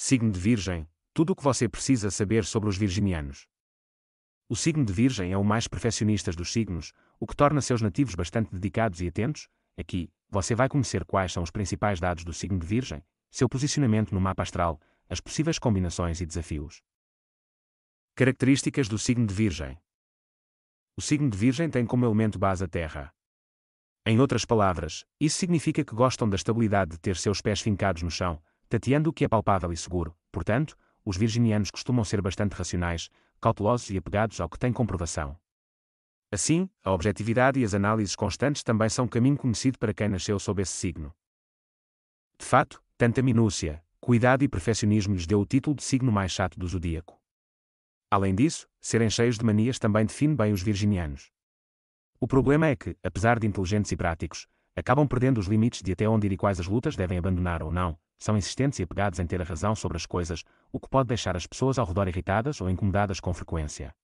Signo de Virgem, tudo o que você precisa saber sobre os virginianos. O signo de Virgem é o mais perfeccionista dos signos, o que torna seus nativos bastante dedicados e atentos. Aqui, você vai conhecer quais são os principais dados do signo de Virgem, seu posicionamento no mapa astral, as possíveis combinações e desafios. Características do signo de Virgem: O signo de Virgem tem como elemento base a Terra. Em outras palavras, isso significa que gostam da estabilidade de ter seus pés fincados no chão, tateando o que é palpável e seguro, portanto, os virginianos costumam ser bastante racionais, cautelosos e apegados ao que tem comprovação. Assim, a objetividade e as análises constantes também são um caminho conhecido para quem nasceu sob esse signo. De fato, tanta minúcia, cuidado e perfeccionismo lhes deu o título de signo mais chato do zodíaco. Além disso, serem cheios de manias também define bem os virginianos. O problema é que, apesar de inteligentes e práticos, acabam perdendo os limites de até onde ir e quais as lutas devem abandonar ou não, são insistentes e apegados em ter a razão sobre as coisas, o que pode deixar as pessoas ao redor irritadas ou incomodadas com frequência.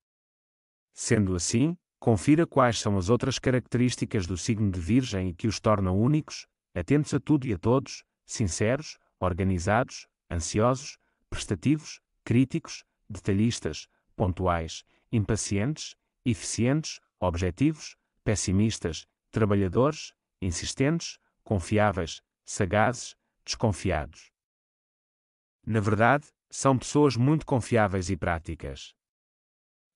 Sendo assim, confira quais são as outras características do signo de Virgem e que os tornam únicos, atentos a tudo e a todos, sinceros, organizados, ansiosos, prestativos, críticos, detalhistas, pontuais, impacientes, eficientes, objetivos, pessimistas, trabalhadores, insistentes, confiáveis, sagazes, desconfiados. Na verdade, são pessoas muito confiáveis e práticas.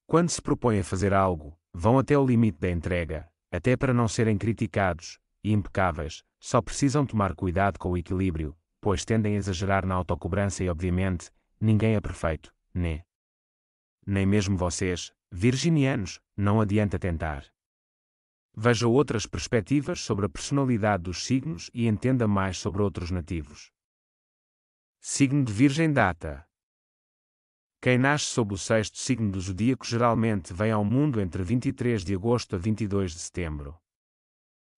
Quando se propõem a fazer algo, vão até o limite da entrega, até para não serem criticados, e impecáveis, só precisam tomar cuidado com o equilíbrio, pois tendem a exagerar na autocobrança e, obviamente, ninguém é perfeito, né? Nem mesmo vocês, virginianos, não adianta tentar. Veja outras perspectivas sobre a personalidade dos signos e entenda mais sobre outros nativos. Signo de Virgem Data Quem nasce sob o sexto signo do zodíaco geralmente vem ao mundo entre 23 de agosto a 22 de setembro.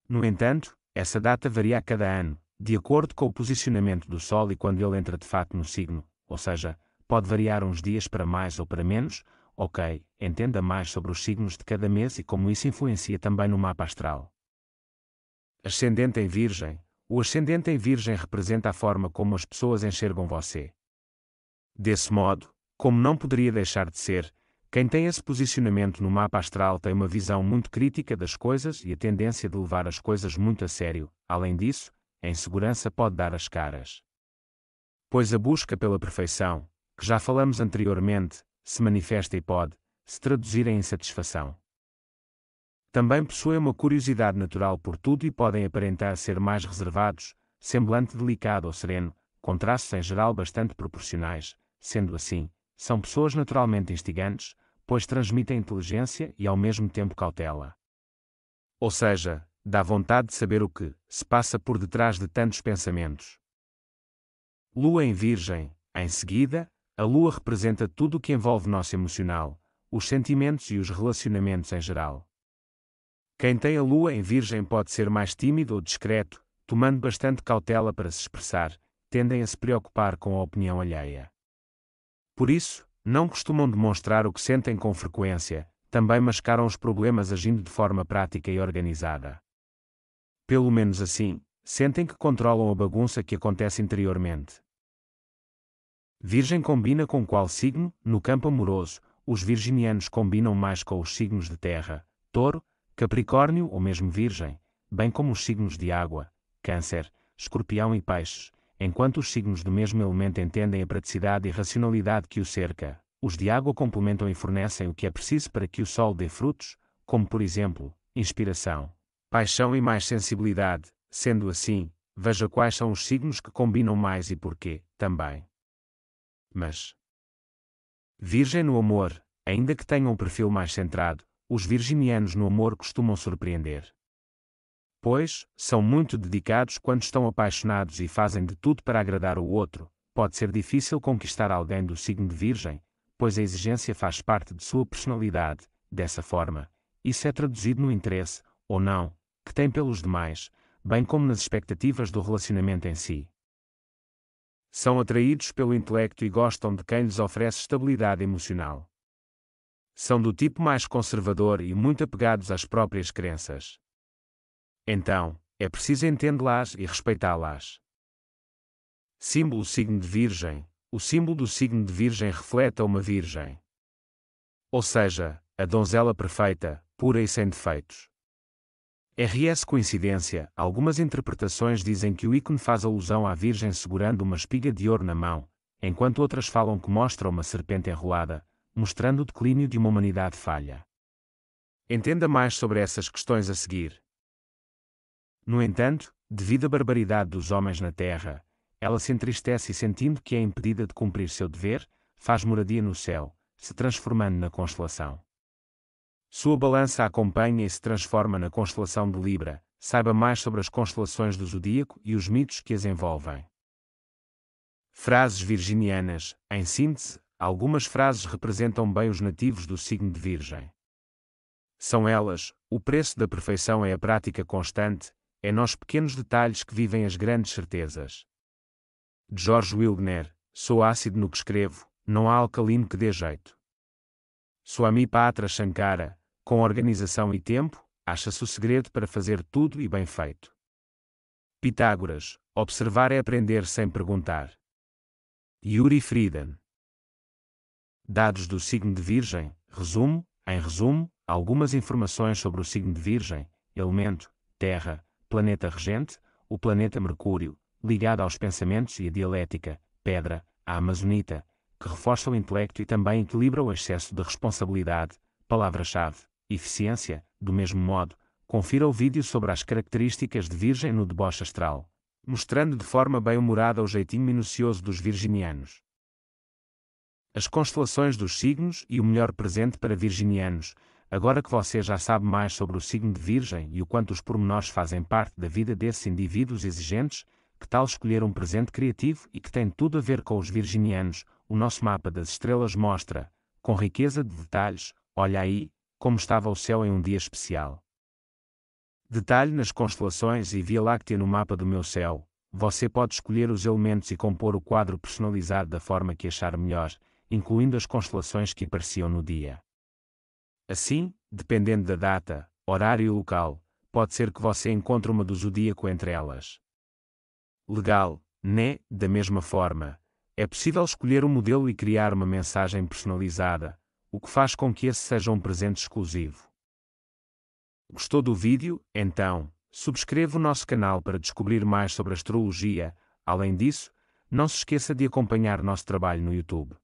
No entanto, essa data varia a cada ano, de acordo com o posicionamento do Sol e quando ele entra de fato no signo, ou seja, pode variar uns dias para mais ou para menos, Ok, entenda mais sobre os signos de cada mês e como isso influencia também no mapa astral. Ascendente em Virgem. O ascendente em Virgem representa a forma como as pessoas enxergam você. Desse modo, como não poderia deixar de ser, quem tem esse posicionamento no mapa astral tem uma visão muito crítica das coisas e a tendência de levar as coisas muito a sério. Além disso, a insegurança pode dar as caras. Pois a busca pela perfeição, que já falamos anteriormente, se manifesta e pode, se traduzir em insatisfação. Também possuem uma curiosidade natural por tudo e podem aparentar ser mais reservados, semblante delicado ou sereno, com traços em geral bastante proporcionais, sendo assim, são pessoas naturalmente instigantes, pois transmitem inteligência e ao mesmo tempo cautela. Ou seja, dá vontade de saber o que se passa por detrás de tantos pensamentos. Lua em Virgem, em seguida, a lua representa tudo o que envolve nosso emocional, os sentimentos e os relacionamentos em geral. Quem tem a lua em virgem pode ser mais tímido ou discreto, tomando bastante cautela para se expressar, tendem a se preocupar com a opinião alheia. Por isso, não costumam demonstrar o que sentem com frequência, também mascaram os problemas agindo de forma prática e organizada. Pelo menos assim, sentem que controlam a bagunça que acontece interiormente. Virgem combina com qual signo? No campo amoroso, os virginianos combinam mais com os signos de terra, touro, capricórnio ou mesmo virgem, bem como os signos de água, câncer, escorpião e peixes, enquanto os signos do mesmo elemento entendem a praticidade e racionalidade que o cerca. Os de água complementam e fornecem o que é preciso para que o sol dê frutos, como por exemplo, inspiração, paixão e mais sensibilidade. Sendo assim, veja quais são os signos que combinam mais e porquê, também mas. Virgem no amor, ainda que tenha um perfil mais centrado, os virginianos no amor costumam surpreender. Pois, são muito dedicados quando estão apaixonados e fazem de tudo para agradar o outro, pode ser difícil conquistar alguém do signo de Virgem, pois a exigência faz parte de sua personalidade, dessa forma, isso é traduzido no interesse, ou não, que tem pelos demais, bem como nas expectativas do relacionamento em si. São atraídos pelo intelecto e gostam de quem lhes oferece estabilidade emocional. São do tipo mais conservador e muito apegados às próprias crenças. Então, é preciso entendê-las e respeitá-las. Símbolo signo de Virgem. O símbolo do signo de Virgem reflete a uma Virgem. Ou seja, a donzela perfeita, pura e sem defeitos. RS Coincidência Algumas interpretações dizem que o ícone faz alusão à Virgem segurando uma espiga de ouro na mão, enquanto outras falam que mostra uma serpente enrolada, mostrando o declínio de uma humanidade falha. Entenda mais sobre essas questões a seguir. No entanto, devido à barbaridade dos homens na Terra, ela se entristece e sentindo que é impedida de cumprir seu dever, faz moradia no céu, se transformando na constelação. Sua balança acompanha e se transforma na constelação de Libra. Saiba mais sobre as constelações do zodíaco e os mitos que as envolvem. Frases virginianas, em síntese, algumas frases representam bem os nativos do signo de Virgem. São elas: o preço da perfeição é a prática constante, é nos pequenos detalhes que vivem as grandes certezas. De Jorge Wilgner, sou ácido no que escrevo, não há alcalino que dê jeito. Swami Patra Shankara, com organização e tempo, acha-se o segredo para fazer tudo e bem feito. Pitágoras, observar é aprender sem perguntar. Yuri Friedan. Dados do signo de Virgem, resumo, em resumo, algumas informações sobre o signo de Virgem, elemento, terra, planeta regente, o planeta Mercúrio, ligado aos pensamentos e a dialética, pedra, a amazonita, que reforça o intelecto e também equilibra o excesso de responsabilidade, palavra-chave, eficiência, do mesmo modo, confira o vídeo sobre as características de Virgem no deboche astral, mostrando de forma bem humorada o jeitinho minucioso dos virginianos. As constelações dos signos e o melhor presente para virginianos, agora que você já sabe mais sobre o signo de Virgem e o quanto os pormenores fazem parte da vida desses indivíduos exigentes, que tal escolher um presente criativo e que tem tudo a ver com os virginianos, o nosso mapa das estrelas mostra, com riqueza de detalhes, olha aí, como estava o céu em um dia especial. Detalhe nas constelações e Via Láctea no mapa do meu céu, você pode escolher os elementos e compor o quadro personalizado da forma que achar melhor, incluindo as constelações que apareciam no dia. Assim, dependendo da data, horário e local, pode ser que você encontre uma do zodíaco entre elas. Legal, né? Da mesma forma, é possível escolher um modelo e criar uma mensagem personalizada, o que faz com que esse seja um presente exclusivo. Gostou do vídeo? Então, subscreva o nosso canal para descobrir mais sobre astrologia. Além disso, não se esqueça de acompanhar nosso trabalho no YouTube.